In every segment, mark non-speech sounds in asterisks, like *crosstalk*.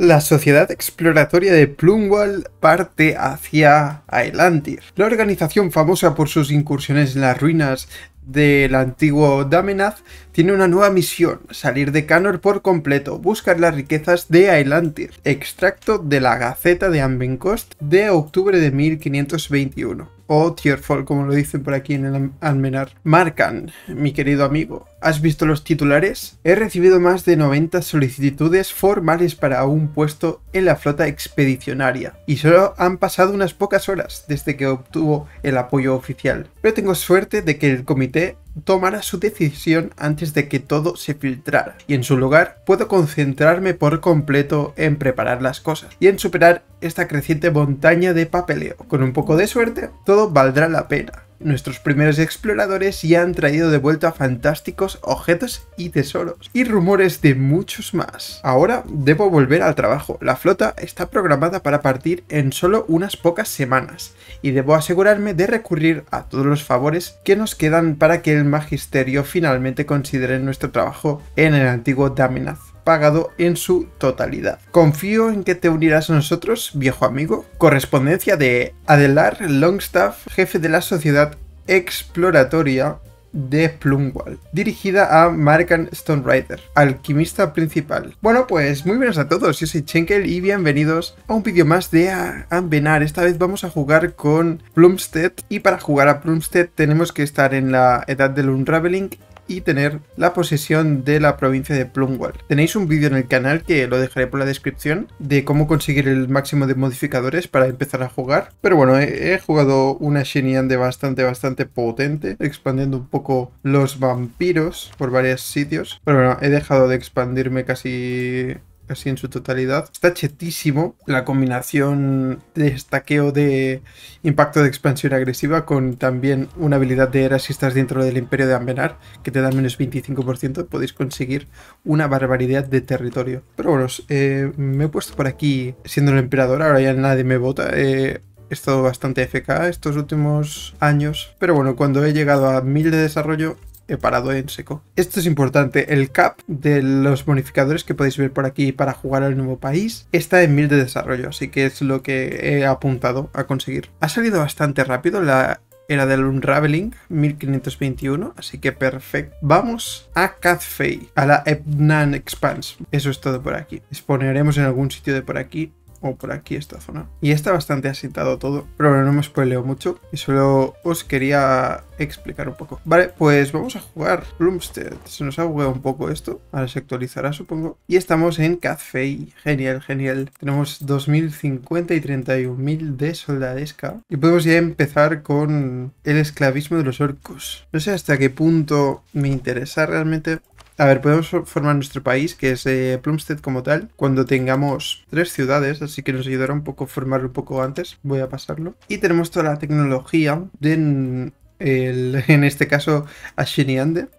La sociedad exploratoria de Plumwall parte hacia Aelantir, la organización famosa por sus incursiones en las ruinas del antiguo Damenath tiene una nueva misión, salir de Canor por completo, buscar las riquezas de Aelantir. Extracto de la Gaceta de Ambencost de octubre de 1521 o Tearfall, como lo dicen por aquí en el almenar. Marcan, mi querido amigo, ¿has visto los titulares? He recibido más de 90 solicitudes formales para un puesto en la flota expedicionaria, y solo han pasado unas pocas horas desde que obtuvo el apoyo oficial. Pero tengo suerte de que el comité tomara su decisión antes de que todo se filtrara, y en su lugar puedo concentrarme por completo en preparar las cosas y en superar esta creciente montaña de papeleo. Con un poco de suerte, todo valdrá la pena. Nuestros primeros exploradores ya han traído de vuelta fantásticos objetos y tesoros, y rumores de muchos más. Ahora debo volver al trabajo, la flota está programada para partir en solo unas pocas semanas, y debo asegurarme de recurrir a todos los favores que nos quedan para que el Magisterio finalmente considere nuestro trabajo en el antiguo Daminath pagado en su totalidad. Confío en que te unirás a nosotros, viejo amigo. Correspondencia de Adelar Longstaff, jefe de la Sociedad Exploratoria de Plumwall, dirigida a marcan Stone alquimista principal. Bueno, pues muy buenas a todos, yo soy Chenkel y bienvenidos a un vídeo más de Ambenar. Esta vez vamos a jugar con Plumstead y para jugar a Plumstead tenemos que estar en la edad del Unraveling y tener la posesión de la provincia de Plumwell. Tenéis un vídeo en el canal que lo dejaré por la descripción de cómo conseguir el máximo de modificadores para empezar a jugar. Pero bueno, he, jugado una Shinian de bastante, bastante potente, expandiendo un poco los vampiros por varios sitios. Pero bueno, he dejado de expandirme casi casi en su totalidad. Está chetísimo la combinación de estaqueo de impacto de expansión agresiva con también una habilidad de era si estás dentro del imperio de Ambenar, que te da menos 25%, podéis conseguir una barbaridad de territorio. Pero bueno, eh, me he puesto por aquí siendo el emperador, ahora ya nadie me vota. Eh, he estado bastante FK estos últimos años, pero bueno, cuando he llegado a 1000 de desarrollo he parado en seco. Esto es importante, el cap de los bonificadores que podéis ver por aquí para jugar al nuevo país está en 1000 de desarrollo, así que es lo que he apuntado a conseguir. Ha salido bastante rápido la era del Unraveling 1521, así que perfecto. Vamos a Catfei, a la Ebnan Expanse. Eso es todo por aquí. Exponeremos en algún sitio de por aquí o por aquí esta zona. Y está bastante asentado todo, pero bueno, no me spoileo mucho y solo os quería explicar un poco. Vale, pues vamos a jugar Bloomstead. Se nos ha jugado un poco esto, ahora se actualizará supongo. Y estamos en Cathay genial, genial. Tenemos 2050 y 31.000 de soldadesca y podemos ya empezar con el esclavismo de los orcos. No sé hasta qué punto me interesa realmente a ver, podemos formar nuestro país, que es eh, Plumstead como tal, cuando tengamos tres ciudades, así que nos ayudará un poco formarlo un poco antes. Voy a pasarlo. Y tenemos toda la tecnología de *laughs* en este caso a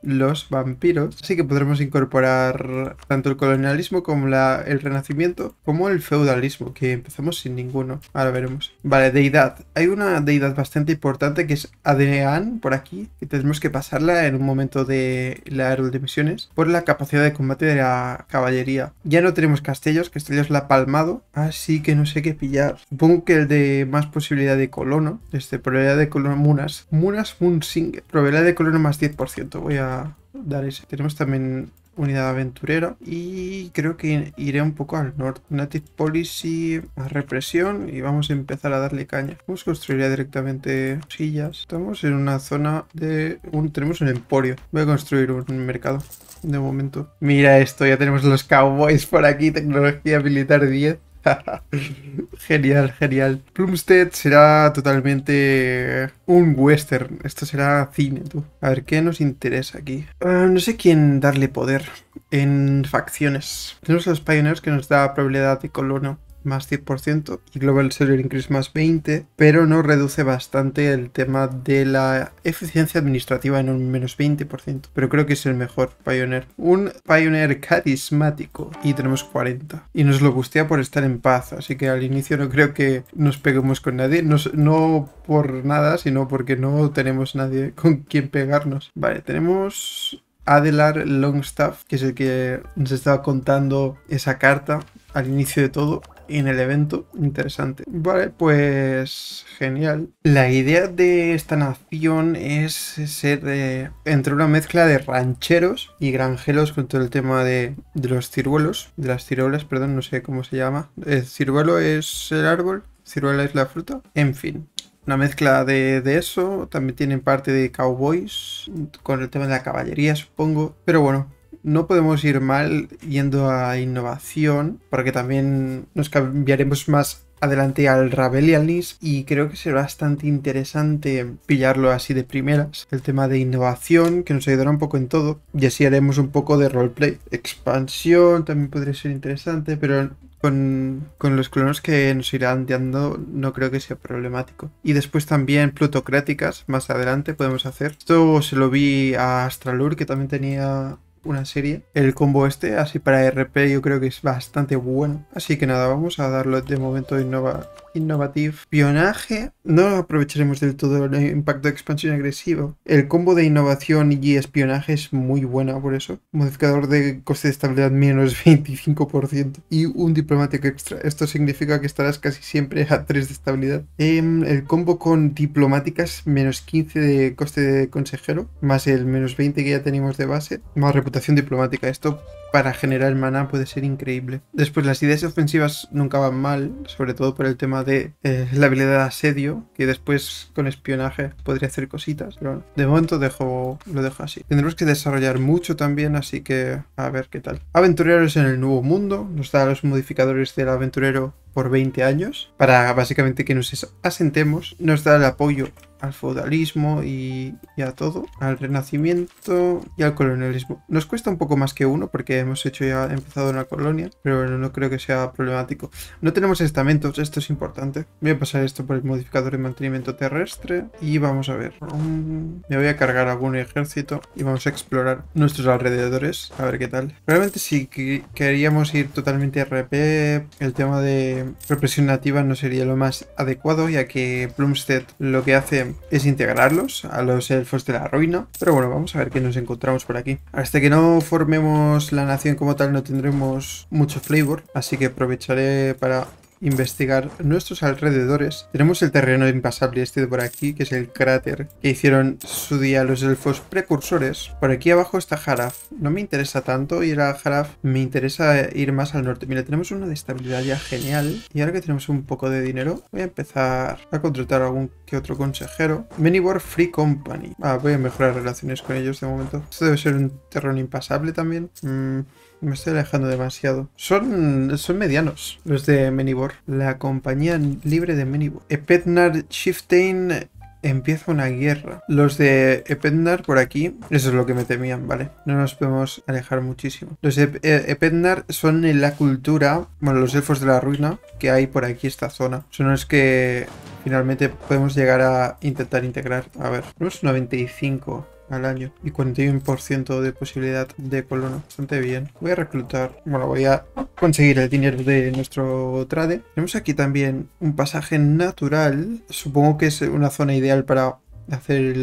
los vampiros. Así que podremos incorporar tanto el colonialismo como el renacimiento, como el feudalismo, que empezamos sin ninguno. Ahora veremos. Vale, deidad. Hay una deidad bastante importante que es Adean por aquí, y tenemos que pasarla en un momento de la era de Misiones, por la capacidad de combate de la caballería. Ya no tenemos castellos, castellos la ha palmado, así que no sé qué pillar. Supongo que el de más posibilidad de colono, este, probabilidad de colono, munas. Munas single, Probabilidad de color más 10%. Voy a dar ese. Tenemos también unidad aventurera. Y creo que iré un poco al norte. Native Policy, represión. Y vamos a empezar a darle caña. Vamos a construir directamente sillas. Estamos en una zona de... Un, tenemos un emporio. Voy a construir un mercado. De momento. Mira esto, ya tenemos los cowboys por aquí. Tecnología militar 10. *laughs* genial, genial. Plumstead será totalmente un western. Esto será cine, tú. A ver, ¿qué nos interesa aquí? Ah, no sé quién darle poder en facciones. Tenemos a los Pioneers que nos da probabilidad de colono más 10% y Global Server Increase más 20, pero no reduce bastante el tema de la eficiencia administrativa en un menos 20%, pero creo que es el mejor Pioneer. Un Pioneer carismático y tenemos 40 y nos lo gustea por estar en paz, así que al inicio no creo que nos peguemos con nadie, no por nada, sino porque no tenemos nadie con quien pegarnos. Vale, tenemos Adelar Longstaff, que es el que nos estaba contando esa carta al inicio de todo en el evento. Interesante. Vale, pues genial. La idea de esta nación es ser eh, entre una mezcla de rancheros y granjeros con todo el tema de, de los ciruelos, de las ciruelas, perdón, no sé cómo se llama. El ciruelo es el árbol, ciruela es la fruta. En fin, una mezcla de, de, eso. También tienen parte de cowboys con el tema de la caballería, supongo. Pero bueno, no podemos ir mal yendo a innovación, porque también nos cambiaremos más adelante al Ravel y al NIS y creo que será bastante interesante pillarlo así de primeras. El tema de innovación que nos ayudará un poco en todo y así haremos un poco de roleplay. Expansión también podría ser interesante, pero con, con, los clonos que nos irán dando no creo que sea problemático. Y después también plutocráticas más adelante podemos hacer. Esto se lo vi a Astralur que también tenía una serie. El combo este, así para RP, yo creo que es bastante bueno. Así que nada, vamos a darlo de momento de va... Innovative. espionaje. no aprovecharemos del todo el impacto de expansión agresivo. El combo de innovación y espionaje es muy bueno por eso. Modificador de coste de estabilidad menos 25% y un diplomático extra. Esto significa que estarás casi siempre a 3 de estabilidad. Em, el combo con diplomáticas menos 15 de coste de consejero, más el menos 20 que ya tenemos de base, más reputación diplomática. Esto para generar maná puede ser increíble. Después, las ideas ofensivas nunca van mal, sobre todo por el tema de eh, la habilidad de asedio, que después con espionaje podría hacer cositas. de momento dejo, lo dejo así. Tendremos que desarrollar mucho también, así que a ver qué tal. Aventureros en el nuevo mundo, nos da los modificadores del aventurero por 20 años, para básicamente que nos asentemos, nos da el apoyo al feudalismo y, a todo, al renacimiento y al colonialismo. Nos cuesta un poco más que uno porque hemos hecho ya empezado una colonia, pero no creo que sea problemático. No tenemos estamentos, esto es importante. Voy a pasar esto por el modificador de mantenimiento terrestre y vamos a ver. Um, me voy a cargar algún ejército y vamos a explorar nuestros alrededores, a ver qué tal. Realmente si queríamos ir totalmente RP, el tema de represión nativa no sería lo más adecuado ya que Plumstead lo que hace es integrarlos a los elfos de la ruina. Pero bueno, vamos a ver qué nos encontramos por aquí. Hasta que no formemos la nación como tal no tendremos mucho flavor, así que aprovecharé para investigar nuestros alrededores. Tenemos el terreno impasable este de por aquí, que es el cráter que hicieron su día los elfos precursores. Por aquí abajo está Jaraf. No me interesa tanto ir a Jaraf, me interesa ir más al norte. Mira, tenemos una de estabilidad ya genial. Y ahora que tenemos un poco de dinero, voy a empezar a contratar a algún que otro consejero. Menibor Free Company. Ah, voy a mejorar relaciones con ellos de momento. Esto debe ser un terreno impasable también. Mm, me estoy alejando demasiado. Son, son medianos los de Menibor. La compañía libre de Menibor. Epetnar Shiftain empieza una guerra. Los de Epetnar por aquí, eso es lo que me temían, ¿vale? No nos podemos alejar muchísimo. Los de eh, Epetnar son en la cultura, bueno, los elfos de la ruina que hay por aquí esta zona. Son los que finalmente podemos llegar a intentar integrar. A ver, Tenemos 95 al año y 41% de posibilidad de colono. Bastante bien. Voy a reclutar, bueno, voy a conseguir el dinero de nuestro trade. Tenemos aquí también un pasaje natural. Supongo que es una zona ideal para hacer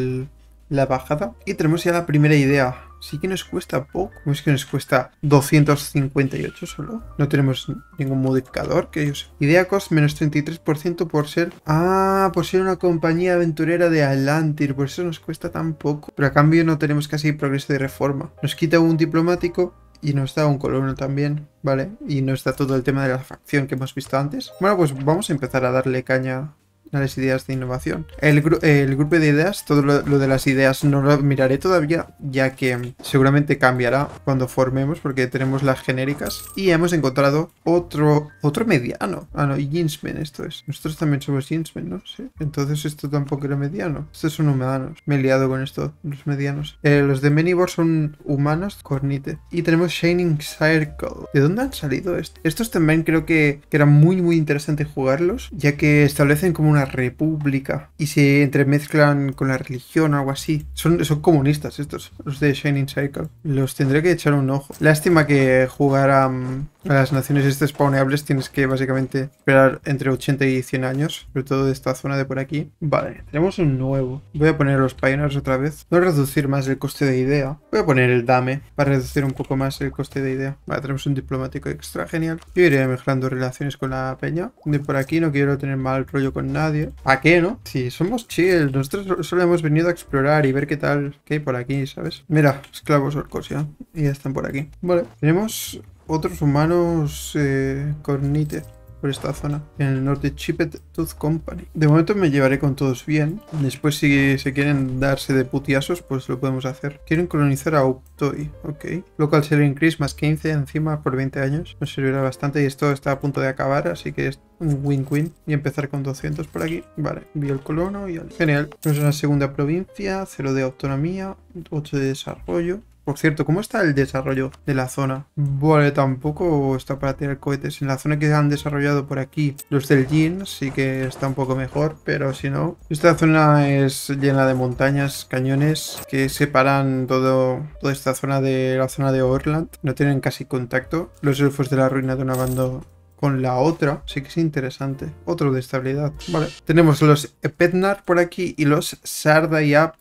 la bajada. Y tenemos ya la primera idea sí que nos cuesta poco. Es que nos cuesta 258 solo. No tenemos ningún modificador que yo sé. Idea cost menos 33% por ser... Ah, por ser una compañía aventurera de Atlantir. Por eso nos cuesta tan poco. Pero a cambio no tenemos casi progreso de reforma. Nos quita un diplomático y nos da un colono también, ¿vale? Y nos da todo el tema de la facción que hemos visto antes. Bueno, pues vamos a empezar a darle caña las ideas de innovación. El, el grupo de ideas, todo lo, de las ideas no lo miraré todavía, ya que seguramente cambiará cuando formemos, porque tenemos las genéricas. Y hemos encontrado otro otro mediano. Ah, no, Ginsmen esto es. Nosotros también somos Ginsmen, ¿no? Sí. Entonces esto tampoco era mediano. Estos son humanos. Me he liado con esto, los medianos. Eh, los de Menibor son humanos, Cornite. Y tenemos Shining Circle. ¿De dónde han salido estos? Estos también creo que, que era muy, muy interesante jugarlos, ya que establecen como una una república y se entremezclan con la religión o algo así. Son, son comunistas estos, los de Shining Cycle Los tendré que echar un ojo. Lástima que jugaran las naciones spawnables tienes que básicamente esperar entre 80 y 100 años, sobre todo de esta zona de por aquí. Vale, tenemos un nuevo. Voy a poner los pioneers otra vez. No reducir más el coste de idea. Voy a poner el dame para reducir un poco más el coste de idea. Vale, tenemos un diplomático extra, genial. Yo iré mejorando relaciones con la peña. De por aquí no quiero tener mal rollo con nadie. ¿A qué, no? Sí, somos chill. Nosotros solo hemos venido a explorar y ver qué tal, qué hay por aquí, ¿sabes? Mira, esclavos orcosia. Y ya están por aquí. Vale, tenemos otros humanos eh, por esta zona, en el norte Chipet Tooth Company. De momento me llevaré con todos bien. Después si se quieren darse de putiasos, pues lo podemos hacer. Quieren colonizar a Uptoy, ok. Local Serving Increase más 15 encima por 20 años. Nos servirá bastante y esto está a punto de acabar, así que es un win-win. Y empezar con 200 por aquí. Vale, vi el colono y al... Genial. Es una segunda provincia, cero de autonomía, ocho de desarrollo. Por cierto, ¿cómo está el desarrollo de la zona? Vale, tampoco está para tirar cohetes. En la zona que han desarrollado por aquí los del Jin sí que está un poco mejor, pero si no... Esta zona es llena de montañas, cañones, que separan todo, toda esta zona de la zona de Orland. No tienen casi contacto. Los elfos de la ruina de una banda con la otra. Sí que es interesante. Otro de estabilidad. Vale. Tenemos los Epetnar por aquí y los Sarda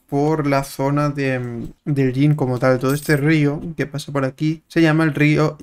por la zona de, mm, del Jin como tal. Todo este río que pasa por aquí se llama el río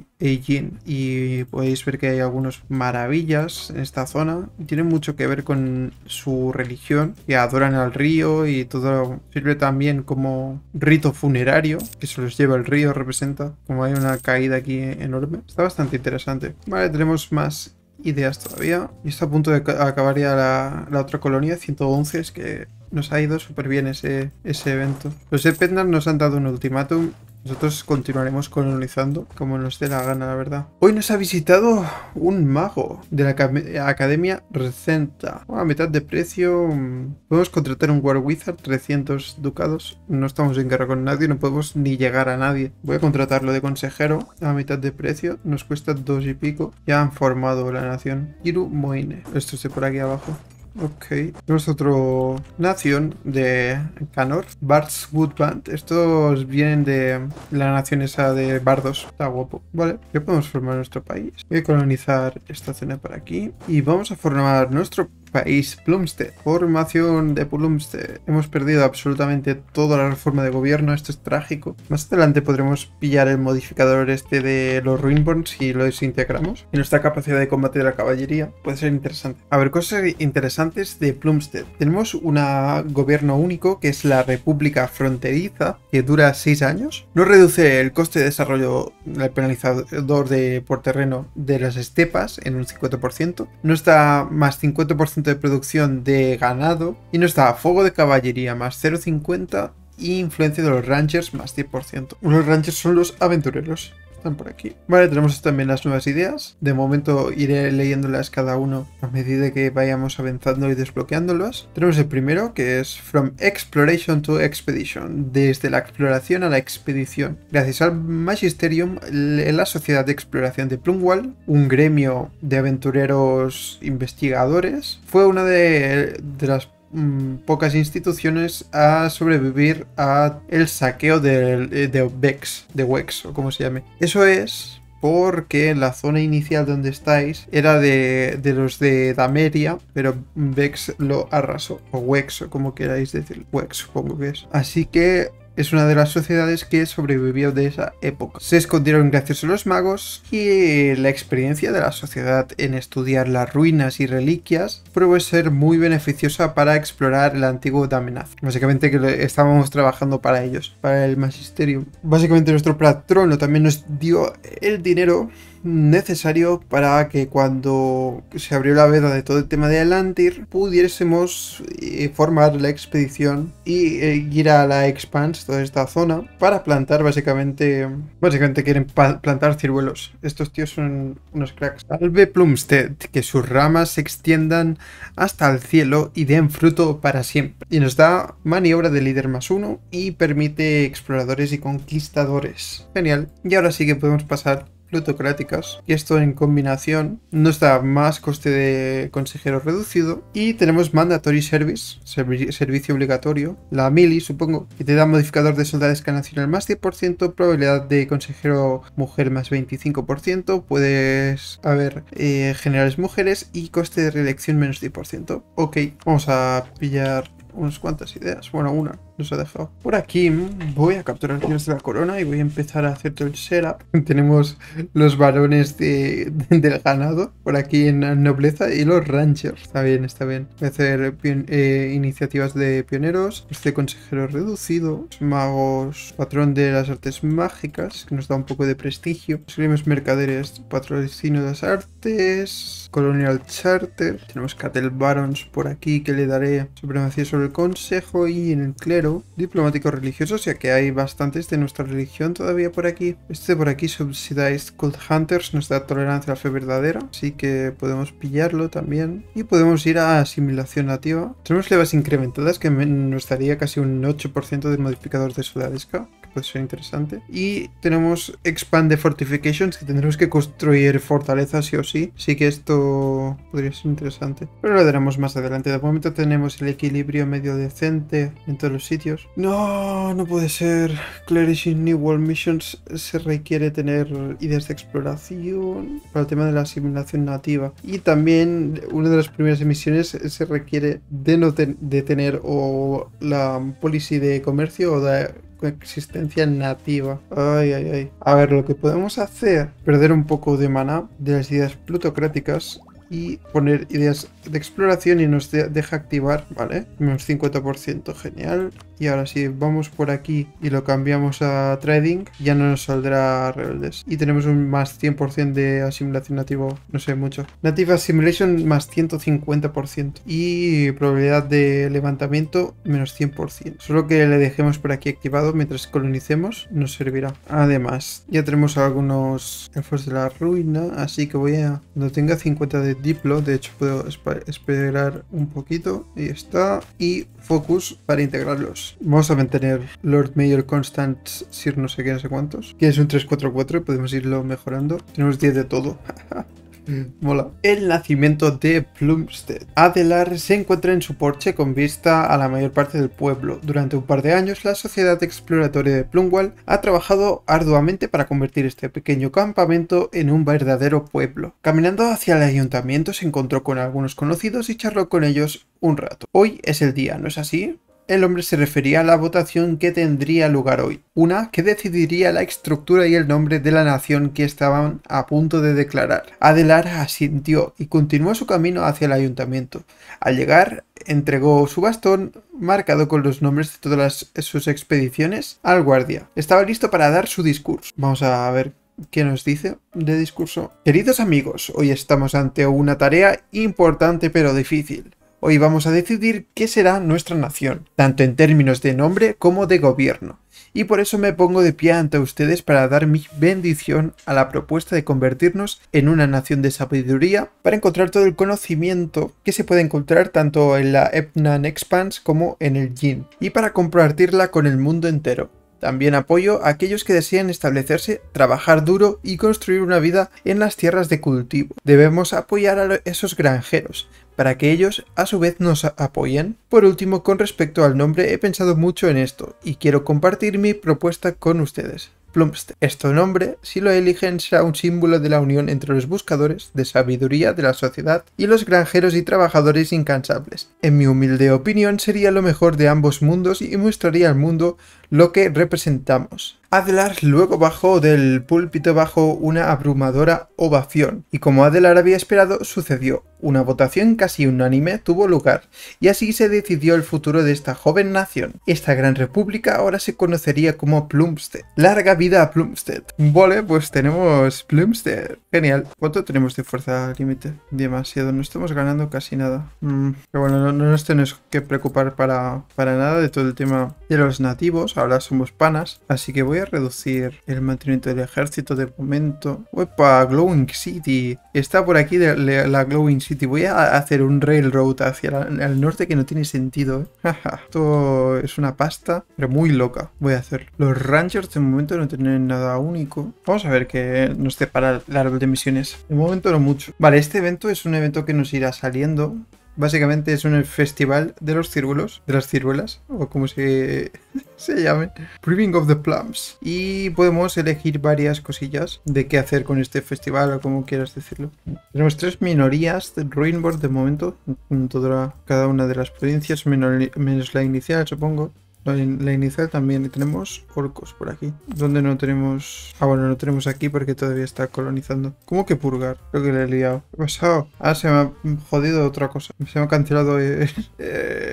y podéis ver que hay algunas maravillas en esta zona. Tiene mucho que ver con su religión, que adoran al río y todo sirve también como rito funerario que se los lleva el río, representa como hay una caída aquí enorme. Está bastante interesante. Vale, tenemos más ideas todavía. Y está a punto de acabar ya la, otra colonia, 111, es que nos ha ido súper bien ese, ese evento. Los de nos han dado un ultimátum nosotros continuaremos colonizando como nos dé la gana, la verdad. Hoy nos ha visitado un mago de la Academia Recenta. A mitad de precio mm, podemos contratar un War Wizard, 300 ducados. No estamos en guerra con nadie, no podemos ni llegar a nadie. Voy a contratarlo de consejero a mitad de precio. Nos cuesta dos y pico. Ya han formado la nación. Kiru Moine. Esto está por aquí abajo. Ok. Tenemos otro Nación de Canor. Bards Woodland. Estos vienen de la nación esa de Bardos. Está guapo. Vale. Ya podemos formar nuestro país. Voy a colonizar esta zona por aquí. Y vamos a formar nuestro País Plumstead. Formación de Plumstead. Hemos perdido absolutamente toda la reforma de gobierno. Esto es trágico. Más adelante podremos pillar el modificador este de los Ruinborns y lo desintegramos. Y nuestra capacidad de combate de la caballería puede ser interesante. A ver, cosas interesantes de Plumstead. Tenemos un gobierno único que es la República Fronteriza, que dura 6 años. No reduce el coste de desarrollo del penalizador de, por terreno de las estepas en un 50%. No está más 50% de producción de ganado y nos da fuego de caballería más 0,50 y influencia de los ranchers más 10%. Los ranchers son los aventureros están por aquí. Vale, tenemos también las nuevas ideas. De momento iré leyéndolas cada uno a medida que vayamos avanzando y desbloqueándolas. Tenemos el primero, que es From Exploration to Expedition, desde la exploración a la expedición. Gracias al Magisterium, la Sociedad de Exploración de Plumwall, un gremio de aventureros investigadores, fue una de, de las Mm, pocas instituciones a sobrevivir a el saqueo de, eh, de, Vex, de Wex, o como se llame. Eso es porque la zona inicial donde estáis era de, de, los de Dameria, pero Vex lo arrasó, o Wex, o como queráis decir, Wex supongo que es. Así que es una de las sociedades que sobrevivió de esa época. Se escondieron gracias a los magos y eh, la experiencia de la sociedad en estudiar las ruinas y reliquias prueba ser muy beneficiosa para explorar el antiguo Damenaz. Básicamente que estábamos trabajando para ellos, para el Magisterium. Básicamente nuestro patrono también nos dio el dinero necesario para que cuando se abrió la veda de todo el tema de Atlantir pudiésemos eh, formar la expedición y eh, ir a la Expanse, toda esta zona, para plantar básicamente... Básicamente quieren plantar ciruelos. Estos tíos son unos cracks. Salve Plumstead, que sus ramas se extiendan hasta el cielo y den fruto para siempre. Y nos da maniobra de líder más uno y permite exploradores y conquistadores. Genial. Y ahora sí que podemos pasar plutocráticas. Y esto en combinación no está más coste de consejero reducido. Y tenemos mandatory service, servicio obligatorio, la mili supongo, que te da modificador de que nacional más 10%, probabilidad de consejero mujer más 25%, puedes haber eh, generales mujeres y coste de reelección menos 10%. Ok, vamos a pillar unas cuantas ideas. Bueno, una nos ha dejado. Por aquí voy a capturar de la corona y voy a empezar a hacer todo el setup. Tenemos los varones del ganado por aquí en la nobleza y los ranchers. Está bien, está bien. Voy a hacer eh, iniciativas de pioneros, este consejero reducido, magos, patrón de las artes mágicas, que nos da un poco de prestigio, escribimos mercaderes, patrocinio de las artes, colonial charter, tenemos cattle barons por aquí que le daré supremacía sobre el consejo y en el clero diplomático religioso, o sea que hay bastantes de nuestra religión todavía por aquí. Este por aquí, Subsidized Cult Hunters, nos da tolerancia a la fe verdadera, así que podemos pillarlo también. Y podemos ir a asimilación nativa. Tenemos levas incrementadas que nos daría casi un 8% de modificador de sudadesca puede ser interesante. Y tenemos Expand the Fortifications, que tendremos que construir fortalezas sí o sí. sí que esto podría ser interesante. Pero lo veremos más adelante. De momento tenemos el equilibrio medio decente en todos los sitios. No, no puede ser. Clarishing New World Missions se requiere tener ideas de exploración para el tema de la asimilación nativa. Y también una de las primeras emisiones se requiere de no de tener o la policy de comercio o de existencia nativa. A ver, lo que podemos hacer, perder un poco de maná de las ideas plutocráticas y poner ideas de exploración y nos deja activar, ¿vale? Menos 50%, genial y ahora si vamos por aquí y lo cambiamos a trading ya no nos saldrá rebeldes y tenemos un más 100% de asimilación nativo no sé mucho native assimilation más 150% y probabilidad de levantamiento menos 100% solo que le dejemos por aquí activado mientras colonicemos nos servirá además ya tenemos algunos elfos de la ruina así que voy a cuando tenga 50 de diplo de hecho puedo esperar un poquito Ahí está y focus para integrarlos vamos a mantener Lord Mayor Constant Sir no sé qué, no sé cuántos. Que es un 344 y podemos irlo mejorando. Tenemos 10 de todo. *laughs* Mola. El nacimiento de Plumstead. Adelar se encuentra en su porche con vista a la mayor parte del pueblo. Durante un par de años, la Sociedad Exploratoria de Plumwall ha trabajado arduamente para convertir este pequeño campamento en un verdadero pueblo. Caminando hacia el ayuntamiento, se encontró con algunos conocidos y charló con ellos un rato. Hoy es el día, ¿no es así? El hombre se refería a la votación que tendría lugar hoy, una que decidiría la estructura y el nombre de la nación que estaban a punto de declarar. Adelar asintió y continuó su camino hacia el ayuntamiento. Al llegar, entregó su bastón, marcado con los nombres de todas sus expediciones, al guardia. Estaba listo para dar su discurso. Vamos a ver ¿Qué nos dice de discurso? Queridos amigos, hoy estamos ante una tarea importante pero difícil. Hoy vamos a decidir qué será nuestra nación, tanto en términos de nombre como de gobierno. Y por eso me pongo de pie ante ustedes para dar mi bendición a la propuesta de convertirnos en una nación de sabiduría para encontrar todo el conocimiento que se puede encontrar tanto en la Epnan Expanse como en el Jin, y para compartirla con el mundo entero. También apoyo a aquellos que desean establecerse, trabajar duro y construir una vida en las tierras de cultivo. Debemos apoyar a esos granjeros, para que ellos a su vez nos apoyen. Por último, con respecto al nombre, he pensado mucho en esto y quiero compartir mi propuesta con ustedes. Plumster. Este nombre, si lo eligen, será un símbolo de la unión entre los buscadores de sabiduría de la sociedad y los granjeros y trabajadores incansables. En mi humilde opinión, sería lo mejor de ambos mundos y mostraría al mundo lo que representamos. Adelar luego bajó del púlpito bajo una abrumadora ovación, y como Adelar había esperado, sucedió. Una votación casi unánime tuvo lugar, y así se decidió el futuro de esta joven nación. Esta gran república ahora se conocería como Plumstead. Larga vida a Plumstead. Vale, pues tenemos Plumstead. Genial. ¿Cuánto tenemos de fuerza límite? Demasiado, no estamos ganando casi nada. Mm, pero bueno, no, no, nos tenemos que preocupar para, para nada de todo el tema de los nativos, ahora somos panas, así que voy reducir el mantenimiento del ejército de momento. ¡Opa! Glowing City. Está por aquí de la, Glowing City. Voy a hacer un railroad hacia el norte que no tiene sentido. ¿eh? *laughs* Esto es una pasta, pero muy loca. Voy a hacer Los ranchers de momento no tienen nada único. Vamos a ver que nos separa el árbol de misiones. De momento no mucho. Vale, este evento es un evento que nos irá saliendo. Básicamente es un festival de los círculos, de las ciruelas, o como se, *laughs* se llame. Proving of the Plums. Y podemos elegir varias cosillas de qué hacer con este festival o como quieras decirlo. Tenemos tres minorías de Ruinborn de momento, en cada una de las provincias, menos la inicial, supongo. La, inicial también. Y tenemos orcos por aquí. ¿Dónde no tenemos...? Ah, bueno, no tenemos aquí porque todavía está colonizando. ¿Cómo que purgar? Creo que le he liado. ¿Qué ha pasado? Ah, se me ha jodido otra cosa. Se me ha cancelado eh,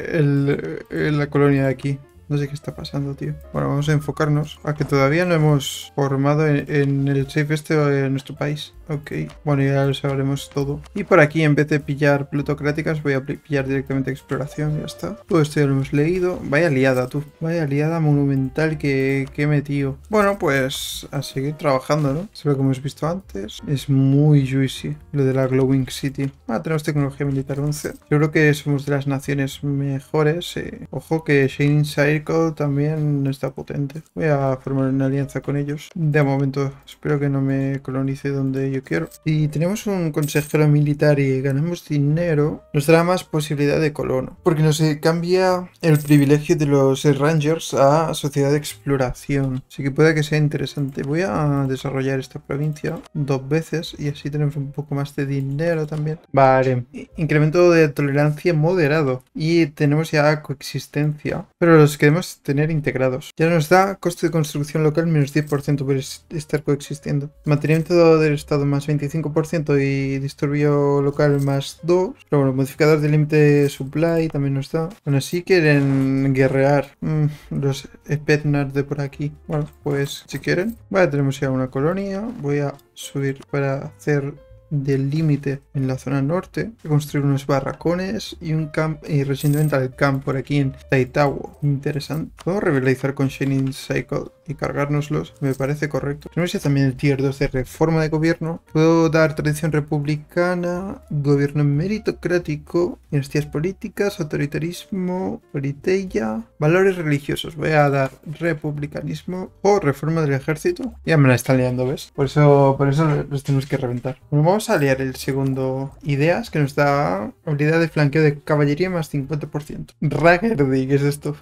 *laughs* la colonia de aquí. No sé qué está pasando, tío. Bueno, vamos a enfocarnos a que todavía no hemos formado en, el safe este de nuestro país. Ok, bueno, ya lo sabremos todo. Y por aquí, en vez de pillar plutocráticas, voy a pillar directamente exploración, ya está. Todo esto ya lo hemos leído. Vaya liada, tú. Vaya liada monumental que, he metido. Bueno, pues a seguir trabajando, ¿no? Se ve como hemos visto antes. Es muy juicy lo de la Glowing City. Ah, tenemos tecnología militar 11. Yo creo que somos de las naciones mejores. Eh. Ojo que Shining Circle también está potente. Voy a formar una alianza con ellos. De momento, espero que no me colonice donde yo quiero. Si tenemos un consejero militar y ganamos dinero, nos dará más posibilidad de colono. Porque nos cambia el privilegio de los rangers a sociedad de exploración. Así que puede que sea interesante. Voy a desarrollar esta provincia dos veces y así tenemos un poco más de dinero también. Vale. Incremento de tolerancia moderado. Y tenemos ya coexistencia. Pero los queremos tener integrados. Ya nos da coste de construcción local menos 10% por estar coexistiendo. Mantenimiento del estado más 25% y disturbio local más 2. Pero bueno, modificador de límite supply también no está. Bueno, si quieren guerrear mm, los Spetnars de por aquí. Bueno, pues si quieren. Vale, tenemos ya una colonia. Voy a subir para hacer del límite en la zona norte, construir unos barracones y un camp y recientemente al camp por aquí en Taitawo. Interesante. ¿Puedo revitalizar con Shining Cycle? y cargárnoslos, me parece correcto. Tenemos ya también el tier 2 de reforma de gobierno. Puedo dar tradición republicana, gobierno meritocrático, dinastías políticas, autoritarismo, politeya, valores religiosos. Voy a dar republicanismo o reforma del ejército. Ya me la están liando, ¿ves? Por eso, por eso los tenemos que reventar. vamos a liar el segundo ideas que nos da habilidad de flanqueo de caballería más 50%. raggedy ¿qué es esto?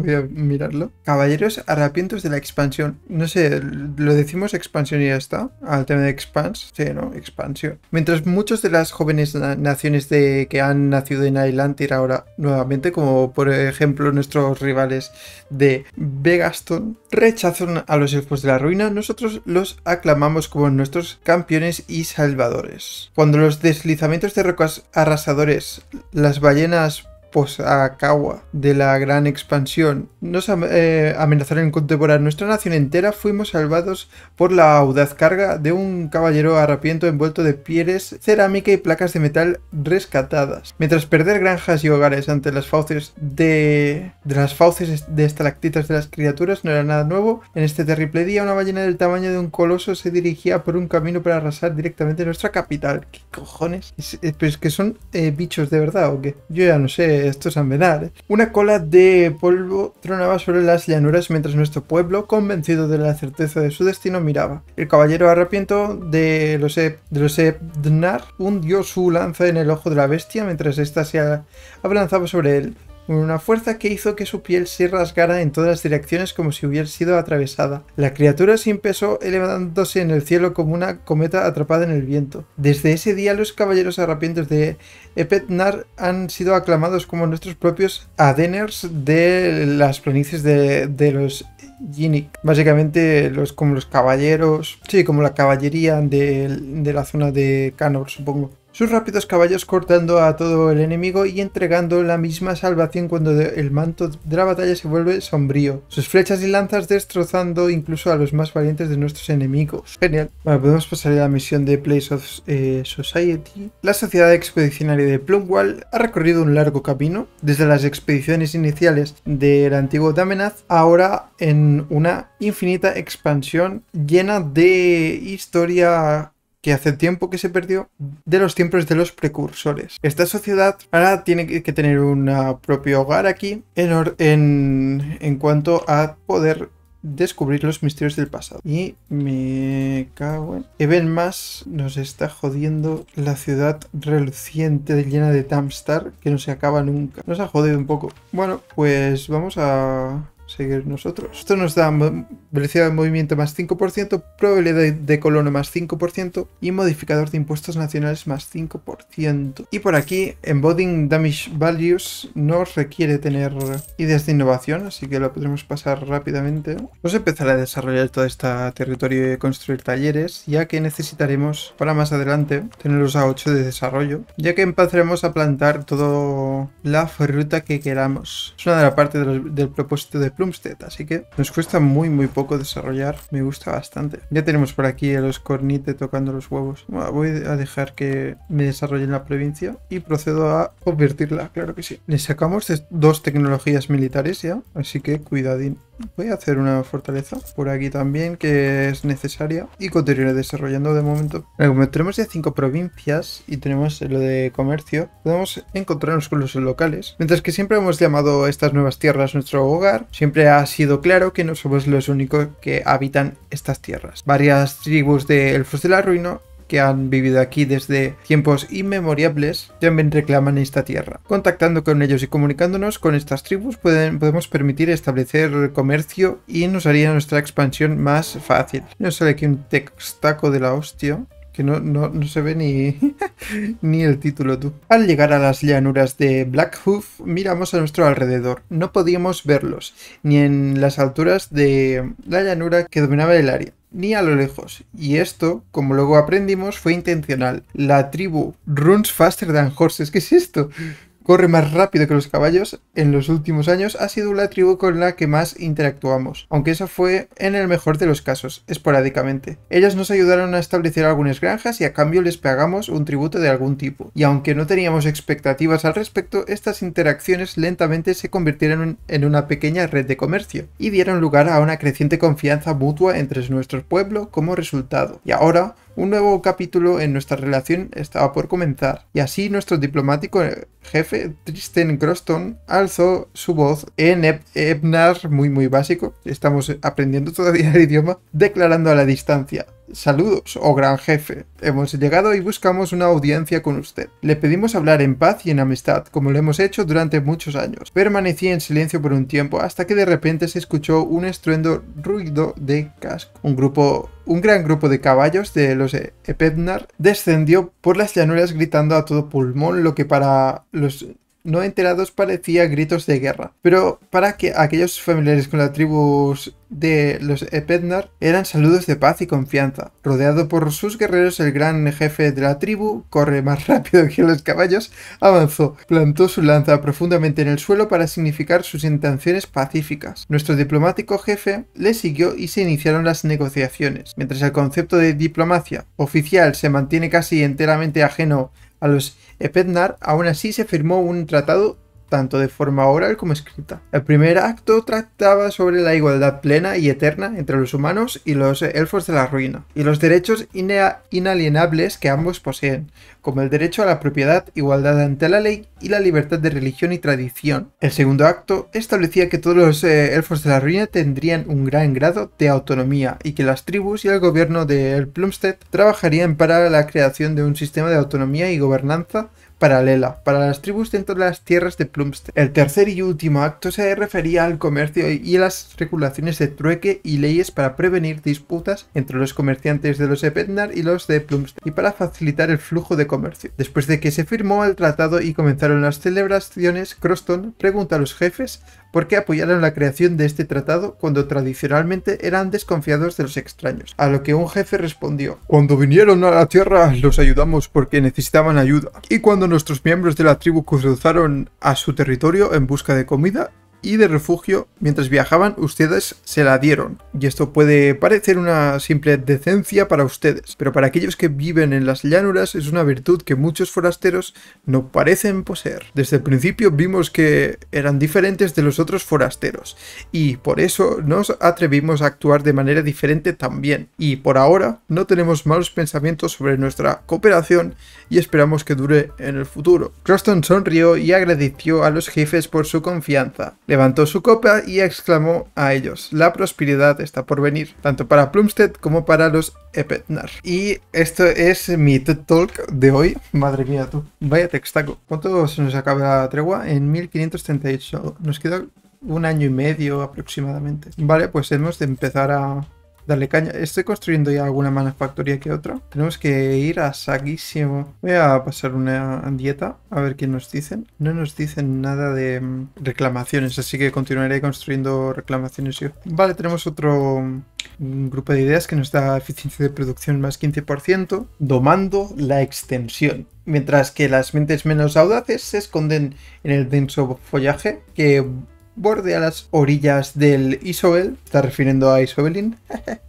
Voy a mirarlo. Caballeros Harapientos de la Expansión. No sé, lo decimos expansión y ya está. Al tema de expans. Sí, ¿no? Expansión. Mientras muchos de las jóvenes naciones de, que han nacido en Ailantir ahora nuevamente, como por ejemplo nuestros rivales de Vegaston, rechazan a los elfos de la ruina, nosotros los aclamamos como nuestros campeones y salvadores. Cuando los deslizamientos de rocas arrasadores, las ballenas Posakawa de la Gran Expansión. Nos eh, amenazaron en contemporáneo. nuestra nación entera, fuimos salvados por la audaz carga de un caballero arrapiento envuelto de pieles, cerámica y placas de metal rescatadas. Mientras perder granjas y hogares ante las fauces de, de las fauces de estalactitas de las criaturas no era nada nuevo, en este terrible día una ballena del tamaño de un coloso se dirigía por un camino para arrasar directamente nuestra capital. ¿Qué cojones? ¿Es, eh, pues, que son eh, bichos de verdad o qué? Yo ya no sé estos estos Amenar. una cola de polvo tronaba sobre las llanuras mientras nuestro pueblo, convencido de la certeza de su destino, miraba. El caballero arrepiento de los, e, de los Ebdnar hundió su lanza en el ojo de la bestia mientras ésta se abalanzaba sobre él una fuerza que hizo que su piel se rasgara en todas las direcciones como si hubiera sido atravesada. La criatura se empezó elevándose en el cielo como una cometa atrapada en el viento. Desde ese día los caballeros arrapientos de Epetnar han sido aclamados como nuestros propios Adeners de las planicies de, los Yinnik. Básicamente los, como los caballeros, sí, como la caballería de, la zona de Canor, supongo sus rápidos caballos cortando a todo el enemigo y entregando la misma salvación cuando el manto de la batalla se vuelve sombrío, sus flechas y lanzas destrozando incluso a los más valientes de nuestros enemigos. Genial. Bueno, podemos pasar a la misión de Place of eh, Society. La sociedad expedicionaria de Plumwall ha recorrido un largo camino, desde las expediciones iniciales del antiguo Damenaz, ahora en una infinita expansión llena de historia que hace tiempo que se perdió de los tiempos de los precursores. Esta sociedad ahora tiene que tener un propio hogar aquí en, en, en cuanto a poder descubrir los misterios del pasado. Y me cago en... Even más nos está jodiendo la ciudad reluciente llena de Tamstar que no se acaba nunca. Nos ha jodido un poco. Bueno, pues vamos a seguir nosotros. Esto nos da velocidad de movimiento más 5%, probabilidad de colono más 5% y modificador de impuestos nacionales más 5%. Y por aquí, Embodying Damage Values no requiere tener ideas de innovación, así que lo podremos pasar rápidamente. Vamos a empezar a desarrollar todo este territorio y construir talleres, ya que necesitaremos para más adelante tenerlos a 8 de desarrollo, ya que empezaremos a plantar toda la ferruta que queramos. Es una de las partes del, propósito de así que nos cuesta muy muy poco desarrollar, me gusta bastante. Ya tenemos por aquí a los cornite tocando los huevos. voy a dejar que me desarrollen la provincia y procedo a convertirla, claro que sí. Le sacamos dos tecnologías militares ya, así que cuidadín. Voy a hacer una fortaleza por aquí también, que es necesaria. Y continuaré desarrollando de momento. como tenemos ya cinco provincias y tenemos lo de comercio, podemos encontrarnos con los locales. Mientras que siempre hemos llamado estas nuevas tierras nuestro hogar, siempre ha sido claro que no somos los únicos que habitan estas tierras. Varias tribus de Elfos de la Ruina que han vivido aquí desde tiempos inmemorables, también reclaman esta tierra. Contactando con ellos y comunicándonos con estas tribus podemos permitir establecer comercio y nos haría nuestra expansión más fácil. No sale aquí un textaco de la hostia. Que no, se ve ni, *laughs* ni el título, tú. Al llegar a las llanuras de Blackhoof, miramos a nuestro alrededor. No podíamos verlos, ni en las alturas de la llanura que dominaba el área ni a lo lejos. Y esto, como luego aprendimos, fue intencional. La tribu Runs Faster Than Horses. ¿Qué es esto? corre más rápido que los caballos, en los últimos años ha sido la tribu con la que más interactuamos, aunque eso fue en el mejor de los casos, esporádicamente. Ellas nos ayudaron a establecer algunas granjas y a cambio les pagamos un tributo de algún tipo, y aunque no teníamos expectativas al respecto, estas interacciones lentamente se convirtieron en una pequeña red de comercio, y dieron lugar a una creciente confianza mutua entre nuestro pueblo como resultado. Y ahora, un nuevo capítulo en nuestra relación estaba por comenzar, y así nuestro diplomático jefe, Tristan Croston, alzó su voz en Ebnar, muy muy básico, estamos aprendiendo todavía el idioma, declarando a la distancia, Saludos, oh gran jefe. Hemos llegado y buscamos una audiencia con usted. Le pedimos hablar en paz y en amistad, como lo hemos hecho durante muchos años. Permanecí en silencio por un tiempo hasta que de repente se escuchó un estruendo ruido de casco. Un grupo un gran grupo de caballos de los Epebnar descendió por las llanuras gritando a todo pulmón, lo que para los no enterados parecía gritos de guerra, pero para que aquellos familiares con las tribus de los Epednar eran saludos de paz y confianza. Rodeado por sus guerreros, el gran jefe de la tribu corre más *laughs* rápido que los caballos, avanzó, plantó su lanza profundamente en el suelo para significar sus intenciones pacíficas. Nuestro diplomático jefe le siguió y se iniciaron las negociaciones. Mientras el concepto de diplomacia oficial se mantiene casi enteramente ajeno a los Spetnar aún así se firmó un tratado tanto de forma oral como escrita. El primer acto trataba sobre la igualdad plena y eterna entre los humanos y los elfos de la ruina, y los derechos inalienables que ambos poseen, como el derecho a la propiedad, igualdad ante la ley y la libertad de religión y tradición. El segundo acto establecía que todos los eh, elfos de la ruina tendrían un gran grado de autonomía y que las tribus y el gobierno de Plumstead trabajarían para la creación de un sistema de autonomía y gobernanza paralela para las tribus dentro de las tierras de Plumstead. El tercer y último acto se refería al comercio y a las regulaciones de trueque y leyes para prevenir disputas entre los comerciantes de los Epetnar y los de Plumstead y para facilitar el flujo de comercio. Después de que se firmó el tratado y comenzaron las celebraciones, Croston pregunta a los jefes ¿Por qué apoyaron la creación de este tratado cuando tradicionalmente eran desconfiados de los extraños? A lo que un jefe respondió, cuando vinieron a la Tierra los ayudamos porque necesitaban ayuda. Y cuando nuestros miembros de la tribu cruzaron a su territorio en busca de comida, y de refugio mientras viajaban ustedes se la dieron. Y esto puede parecer una simple decencia para ustedes, pero para aquellos que viven en las llanuras es una virtud que muchos forasteros no parecen poseer. Desde el principio vimos que eran diferentes de los otros forasteros y por eso nos atrevimos a actuar de manera diferente también. Y por ahora no tenemos malos pensamientos sobre nuestra cooperación y esperamos que dure en el futuro. Croston sonrió y agradeció a los jefes por su confianza. Levantó su copa y exclamó a ellos, la prosperidad está por venir, tanto para Plumstead como para los Epetnar. Y esto es mi TED Talk de hoy. Madre mía, tú. Vaya textaco. ¿Cuánto se nos acaba la tregua? En 1538. Nos queda un año y medio aproximadamente. Vale, pues hemos de empezar a Dale caña. Estoy construyendo ya alguna manufactoría que otra. Tenemos que ir a Saguísimo. Voy a pasar una dieta a ver qué nos dicen. No nos dicen nada de mm, reclamaciones, así que continuaré construyendo reclamaciones yo. Vale, tenemos otro mm, grupo de ideas que nos da eficiencia de producción más 15%, domando la extensión. Mientras que las mentes menos audaces se esconden en el denso follaje que bordea las orillas del Isobel, está refiriendo a Isobelin, *laughs*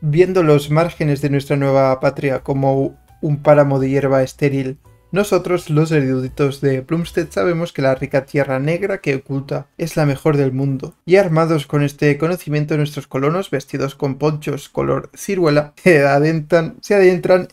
viendo los márgenes de nuestra nueva patria como un páramo de hierba estéril nosotros, los eruditos de Plumstead, sabemos que la rica tierra negra que oculta es la mejor del mundo, y armados con este conocimiento nuestros colonos, vestidos con ponchos color ciruela, *laughs* se adentran,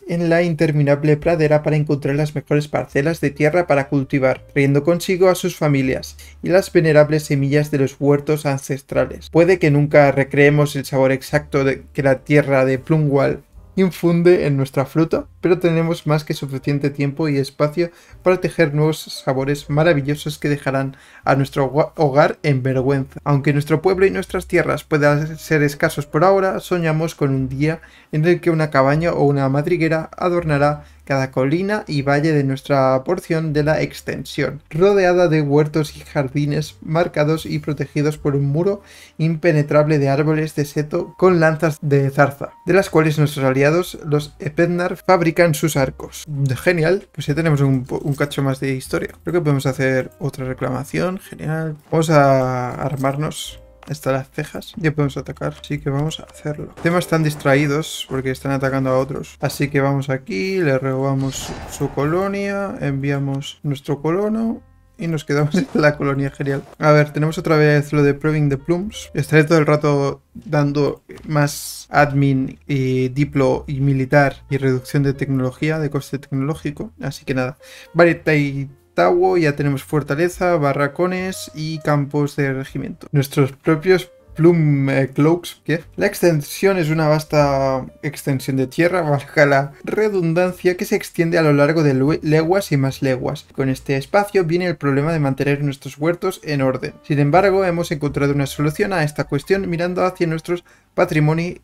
en la interminable pradera para encontrar las mejores parcelas de tierra para cultivar, trayendo consigo a sus familias y las venerables semillas de los huertos ancestrales. Puede que nunca recreemos el sabor exacto de que la tierra de Plumwall infunde en nuestra fruta, pero tenemos más que suficiente tiempo y espacio para tejer nuevos sabores maravillosos que dejarán a nuestro hogar en vergüenza. Aunque nuestro pueblo y nuestras tierras puedan ser escasos por ahora, soñamos con un día en el que una cabaña o una madriguera adornará cada colina y valle de nuestra porción de la extensión, rodeada de huertos y jardines marcados y protegidos por un muro impenetrable de árboles de seto con lanzas de zarza, de las cuales nuestros aliados, los Epednar, fabrican sus arcos. Genial, pues ya tenemos un, cacho más de historia. Creo que podemos hacer otra reclamación, genial. Vamos a armarnos hasta las cejas. Ya podemos atacar, así que vamos a hacerlo. Temas están distraídos porque están atacando a otros. Así que vamos aquí, le robamos su colonia, enviamos nuestro colono y nos quedamos *laughs* en la colonia genial. A ver, tenemos otra vez lo de Proving the Plumes. Estaré todo el rato dando más admin y diplo y militar y reducción de tecnología, de coste tecnológico. Así que nada. Vale, Taitawo ya tenemos fortaleza, barracones y campos de regimiento. Nuestros propios Plume eh, Cloaks, ¿qué? La extensión es una vasta extensión de tierra, valga la redundancia, que se extiende a lo largo de leguas y más leguas. Con este espacio viene el problema de mantener nuestros huertos en orden. Sin embargo, hemos encontrado una solución a esta cuestión mirando hacia nuestros patrimonio,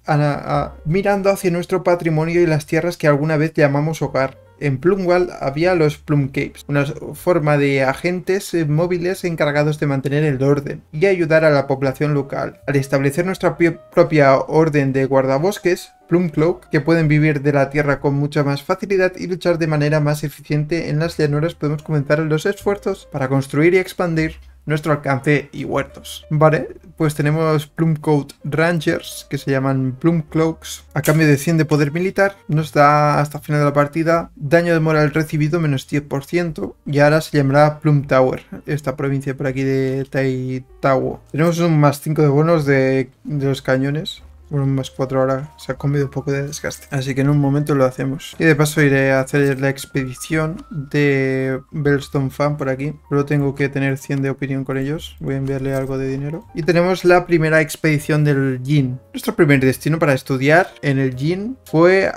mirando hacia nuestro patrimonio y las tierras que alguna vez llamamos hogar. En Plumwall había los Plum una forma de agentes eh, móviles encargados de mantener el orden y ayudar a la población local. Al establecer nuestra propia orden de guardabosques, Plumcloak, que pueden vivir de la tierra con mucha más facilidad y luchar de manera más eficiente en las llanuras, podemos comenzar los esfuerzos para construir y expandir nuestro alcance y huertos. Vale, pues tenemos Plumcoat Rangers, que se llaman Plumcloaks. A cambio de 100 de poder militar, nos da hasta final de la partida daño de moral recibido menos 10%. Y ahora se llamará Plum Tower, esta provincia por aquí de Taitawo. Tenemos un más 5 de bonos de los cañones. Bueno, más 4 horas se ha comido un poco de desgaste. Así que en un momento lo hacemos. Y de paso iré a hacer la expedición de Bellstone Fan por aquí. Pero tengo que tener 100 de opinión con ellos. Voy a enviarle algo de dinero. Y tenemos la primera expedición del Jin. Nuestro primer destino para estudiar en el Jin fue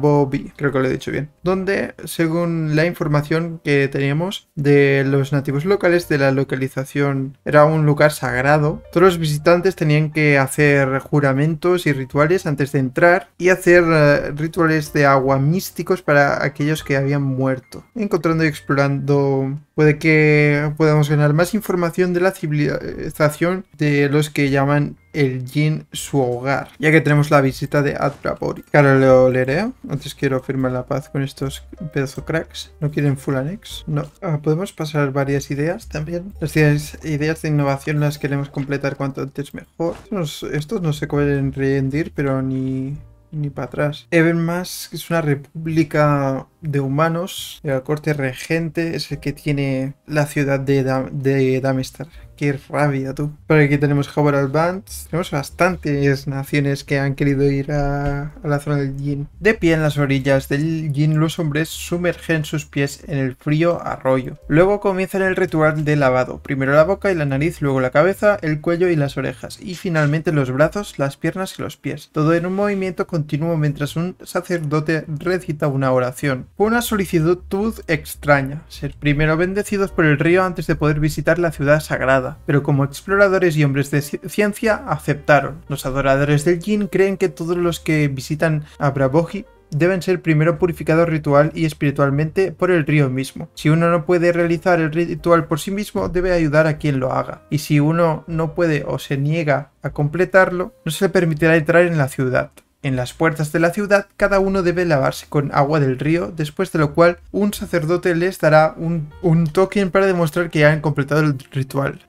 Bobby. Creo que lo he dicho bien. Donde, según la información que teníamos de los nativos locales de la localización, era un lugar sagrado. Todos los visitantes tenían que hacer juramento y rituales antes de entrar y hacer eh, rituales de agua místicos para aquellos que habían muerto. Encontrando y explorando, puede que podamos ganar más información de la civilización de los que llaman el Jin su hogar, ya que tenemos la visita de Adrabori. Claro, lo leeré. Antes quiero firmar la paz con estos pedazos cracks. ¿No quieren full annex? No. Ah, Podemos pasar varias ideas también. Las ideas de innovación las queremos completar cuanto antes mejor. Estos, no se pueden rendir, pero ni ni para atrás. que es una república de humanos. la corte regente es el que tiene la ciudad de, de Damestar, rabia tú. Por aquí tenemos Howard Albans. Tenemos bastantes naciones que han querido ir a, la zona del yin. De pie en las orillas del yin, los hombres sumergen sus pies en el frío arroyo. Luego comienzan el ritual de lavado. Primero la boca y la nariz, luego la cabeza, el cuello y las orejas. Y finalmente los brazos, las piernas y los pies. Todo en un movimiento continuo mientras un sacerdote recita una oración. Fue una solicitud extraña. Ser primero bendecidos por el río antes de poder visitar la ciudad sagrada pero como exploradores y hombres de ciencia aceptaron. Los adoradores del Jin creen que todos los que visitan a deben ser primero purificados ritual y espiritualmente por el río mismo. Si uno no puede realizar el ritual por sí mismo, debe ayudar a quien lo haga. Y si uno no puede o se niega a completarlo, no se le permitirá entrar en la ciudad. En las puertas de la ciudad cada uno debe lavarse con agua del río, después de lo cual un sacerdote les dará un, token para demostrar que han completado el ritual.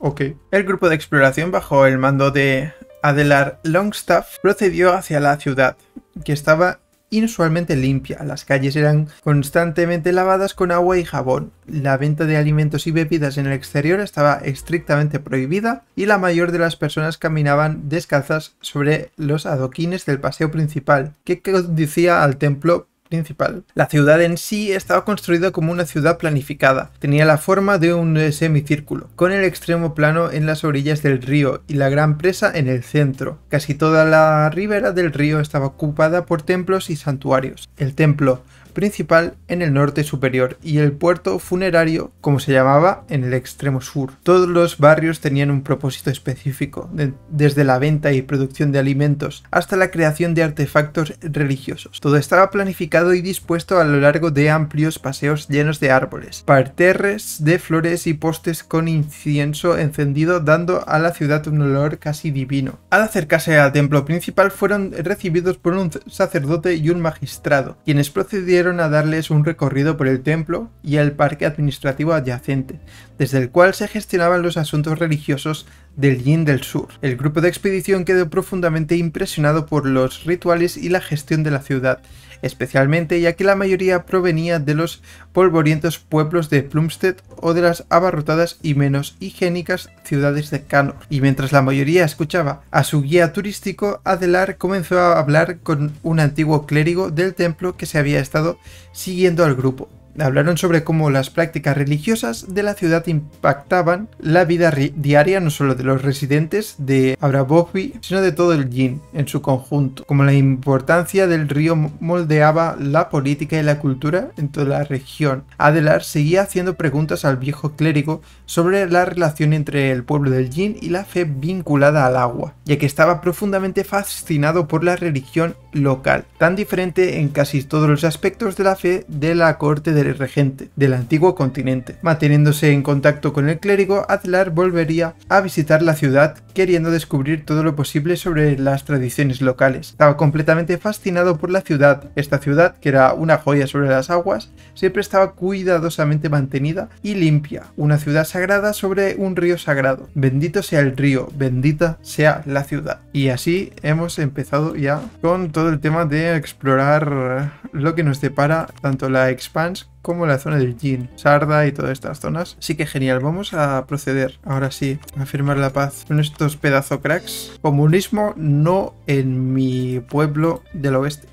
El grupo de exploración bajo el mando de Adelar Longstaff procedió hacia la ciudad, que estaba inusualmente limpia. Las calles eran constantemente lavadas con agua y jabón. La venta de alimentos y bebidas en el exterior estaba estrictamente prohibida y la mayor de las personas caminaban descalzas sobre los adoquines del paseo principal, que conducía al templo principal. La ciudad en sí estaba construida como una ciudad planificada, tenía la forma de un semicírculo, con el extremo plano en las orillas del río y la gran presa en el centro. Casi toda la ribera del río estaba ocupada por templos y santuarios. El templo principal en el norte superior y el puerto funerario, como se llamaba, en el extremo sur. Todos los barrios tenían un propósito específico, desde la venta y producción de alimentos hasta la creación de artefactos religiosos. Todo estaba planificado y dispuesto a lo largo de amplios paseos llenos de árboles, parterres de flores y postes con incienso encendido dando a la ciudad un olor casi divino. Al acercarse al templo principal fueron recibidos por un sacerdote y un magistrado, quienes procedieron a darles un recorrido por el templo y el parque administrativo adyacente, desde el cual se gestionaban los asuntos religiosos del Yin del Sur. El grupo de expedición quedó profundamente impresionado por los rituales y la gestión de la ciudad, especialmente ya que la mayoría provenía de los polvorientos pueblos de Plumstead o de las abarrotadas y menos higiénicas ciudades de Canor. Y mientras la mayoría escuchaba a su guía turístico, Adelar comenzó a hablar con un antiguo clérigo del templo que se había estado siguiendo al grupo hablaron sobre cómo las prácticas religiosas de la ciudad impactaban la vida diaria no solo de los residentes de Abrabovi, sino de todo el Yin en su conjunto, como la importancia del río moldeaba la política y la cultura en toda la región. Adelar seguía haciendo preguntas al viejo clérigo sobre la relación entre el pueblo del Yin y la fe vinculada al agua, ya que estaba profundamente fascinado por la religión local, tan diferente en casi todos los aspectos de la fe de la corte de regente del antiguo continente. Manteniéndose en contacto con el clérigo, Atlar volvería a visitar la ciudad queriendo descubrir todo lo posible sobre las tradiciones locales. Estaba completamente fascinado por la ciudad. Esta ciudad, que era una joya sobre las aguas, siempre estaba cuidadosamente mantenida y limpia. Una ciudad sagrada sobre un río sagrado. Bendito sea el río, bendita sea la ciudad. Y así hemos empezado ya con todo el tema de explorar lo que nos depara tanto la Expanse como la zona del Jin, Sarda y todas estas zonas. Así que genial, vamos a proceder ahora sí a firmar la paz con estos pedazo cracks. Comunismo no en mi pueblo del oeste.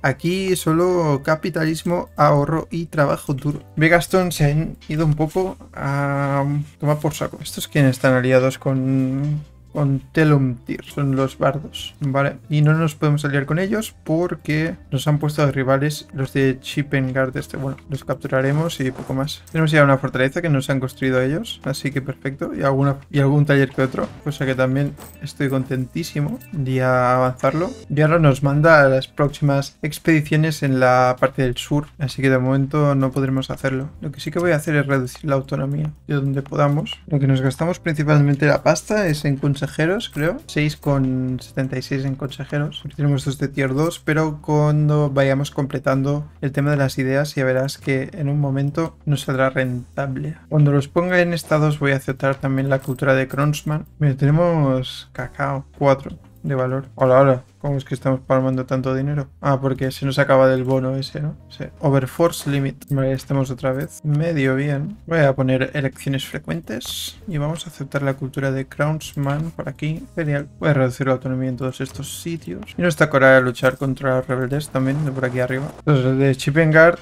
Aquí solo capitalismo, ahorro y trabajo duro. Vegaston se han ido un poco a tomar por saco. ¿Estos quienes están aliados con con Telumtir, son los bardos, ¿vale? Y no nos podemos aliar con ellos porque nos han puesto de rivales los de Chipengard este. Bueno, los capturaremos y poco más. Tenemos ya una fortaleza que nos han construido ellos, así que perfecto. Y, alguna, y algún taller que otro, cosa que también estoy contentísimo de avanzarlo. Y ahora nos manda a las próximas expediciones en la parte del sur, así que de momento no podremos hacerlo. Lo que sí que voy a hacer es reducir la autonomía de donde podamos. Lo que nos gastamos principalmente la pasta es en Kunsa consejeros, creo. 6,76 en consejeros. Tenemos estos de tier 2, pero cuando vayamos completando el tema de las ideas ya verás que en un momento no saldrá rentable. Cuando los ponga en estados voy a aceptar también la cultura de Cronsman. tenemos cacao 4 de valor. Hola, hola. ¿Cómo es que estamos palmando tanto dinero? Ah, porque se nos acaba del bono ese, ¿no? Sí. Overforce Limit. Vale, estamos otra vez. Medio bien. Voy a poner elecciones frecuentes. Y vamos a aceptar la cultura de Crownsman por aquí. Genial. Voy a reducir la autonomía en todos estos sitios. Y cora a luchar contra los rebeldes también, de por aquí arriba. Los de Chippengard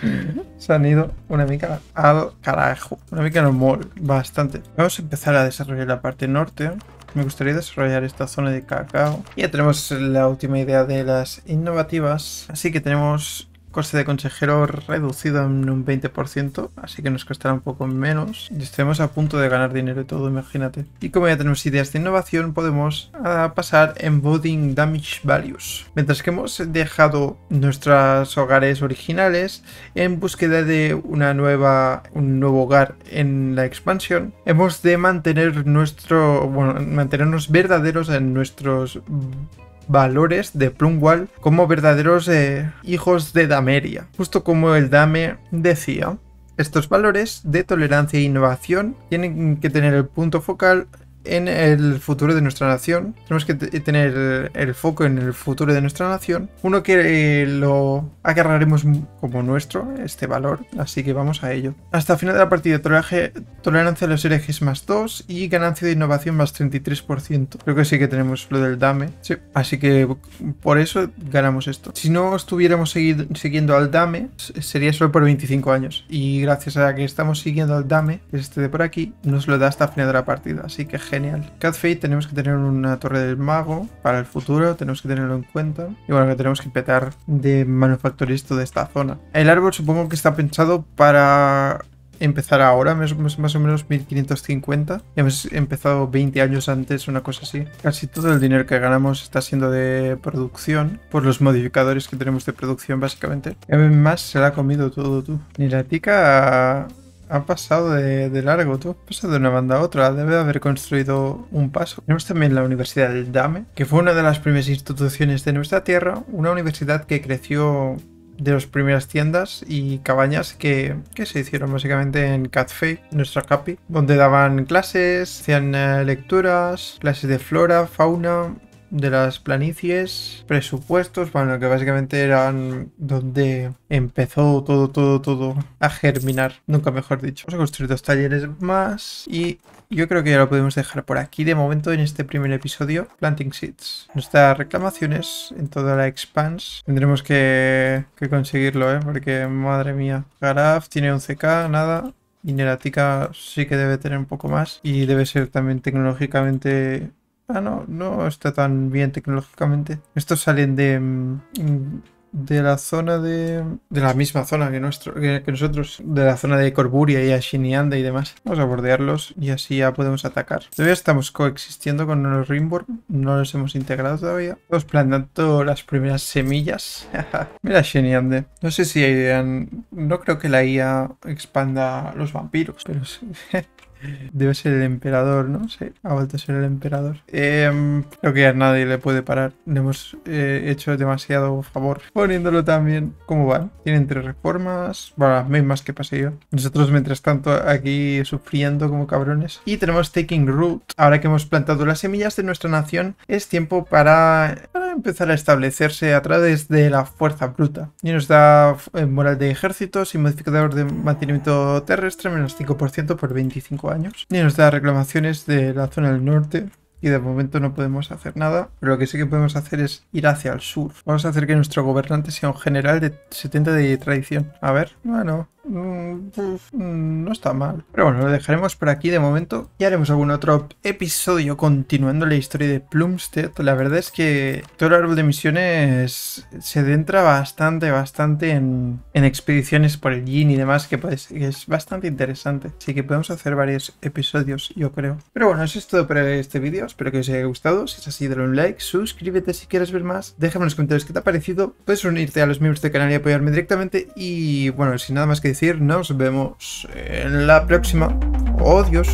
*laughs* se han ido una mica al carajo. Una mica en el Bastante. Vamos a empezar a desarrollar la parte norte. Me gustaría desarrollar esta zona de cacao. Ya tenemos la última idea de las innovativas. Así que tenemos coste de consejero reducido en un 20%, así que nos costará un poco menos. Y estemos a punto de ganar dinero y todo, imagínate. Y como ya tenemos ideas de innovación, podemos ah, pasar en voting Damage Values. Mientras que hemos dejado nuestros hogares originales en búsqueda de una nueva, un nuevo hogar en la expansión, hemos de mantener nuestro, bueno, mantenernos verdaderos en nuestros valores de Plumwall como verdaderos eh, hijos de Dameria, justo como el Dame decía. Estos valores de tolerancia e innovación tienen que tener el punto focal en el futuro de nuestra nación. Tenemos que tener el foco en el futuro de nuestra nación. Uno que eh, lo agarraremos como nuestro, este valor, así que vamos a ello. Hasta el final de la partida, tolerancia a los herejes más 2 y ganancia de innovación más 33%. Creo que sí que tenemos lo del dame. Sí. Así que por eso ganamos esto. Si no estuviéramos siguiendo al dame, sería solo por 25 años. Y gracias a que estamos siguiendo al dame, este de por aquí, nos lo da hasta el final de la partida. Así que genial. tenemos que tener una torre del mago para el futuro, tenemos que tenerlo en cuenta. Y bueno, que tenemos que petar de manufacturista de esta zona. El árbol supongo que está pensado para empezar ahora, más, o menos 1550. Hemos empezado 20 años antes, una cosa así. Casi todo el dinero que ganamos está siendo de producción, por los modificadores que tenemos de producción, básicamente. Y se la ha comido todo tú. Ni la tica ha pasado de, largo, tú ha pasado de una banda a otra, debe haber construido un paso. Tenemos también la Universidad del Dame, que fue una de las primeras instituciones de nuestra tierra, una universidad que creció de las primeras tiendas y cabañas que, que se hicieron básicamente en Catfey, nuestra capi, donde daban clases, hacían eh, lecturas, clases de flora, fauna, de las planicies, presupuestos, bueno, que básicamente eran donde empezó todo, todo, todo a germinar, nunca mejor dicho. Vamos a construir dos talleres más y yo creo que ya lo podemos dejar por aquí de momento en este primer episodio, Planting Seeds. Nuestras reclamaciones en toda la Expanse, tendremos que, que conseguirlo, ¿eh? porque madre mía, Garaf tiene 11k, nada, y Neratica sí que debe tener un poco más y debe ser también tecnológicamente Ah, no, no está tan bien tecnológicamente. Estos salen de, mm, de la zona de... De la misma zona que, nuestro, que, nosotros. De la zona de Corburia y Ashinianda y demás. Vamos a bordearlos y así ya podemos atacar. Todavía estamos coexistiendo con los Rimborn. No los hemos integrado todavía. Estamos plantando las primeras semillas. *laughs* Mira Shinyande. No sé si hay... No creo que la IA expanda los vampiros. Pero sí. *laughs* Debe ser el emperador, ¿no? Sí, ha vuelto a ser el emperador. Eh, creo que a nadie le puede parar. Le hemos eh, hecho demasiado favor poniéndolo también. ¿Cómo van? Tienen tres reformas. Bueno, las mismas que pasé yo. Nosotros, mientras tanto, aquí sufriendo como cabrones. Y tenemos Taking Root. Ahora que hemos plantado las semillas de nuestra nación, es tiempo para, empezar a establecerse a través de la fuerza bruta. Y nos da eh, moral de ejército y modificador de mantenimiento terrestre, menos 5% por 25 años. Y nos da reclamaciones de la zona del norte. Y de momento no podemos hacer nada. Pero lo que sí que podemos hacer es ir hacia el sur. Vamos a hacer que nuestro gobernante sea un general de 70 de tradición. A ver, bueno, Mm, mm, no está mal. Pero bueno, lo dejaremos por aquí de momento. Y haremos algún otro episodio continuando la historia de Plumstead. La verdad es que todo el árbol de misiones se adentra bastante, bastante en, en expediciones por el Yin y demás, que, es bastante interesante. Así que podemos hacer varios episodios, yo creo. Pero bueno, eso es todo para este vídeo. Espero que os haya gustado. Si es así, dale un like, suscríbete si quieres ver más. Déjame en los comentarios qué te ha parecido. Puedes unirte a los miembros del canal y apoyarme directamente. Y bueno, sin nada más que decir nos vemos en la próxima. Dios!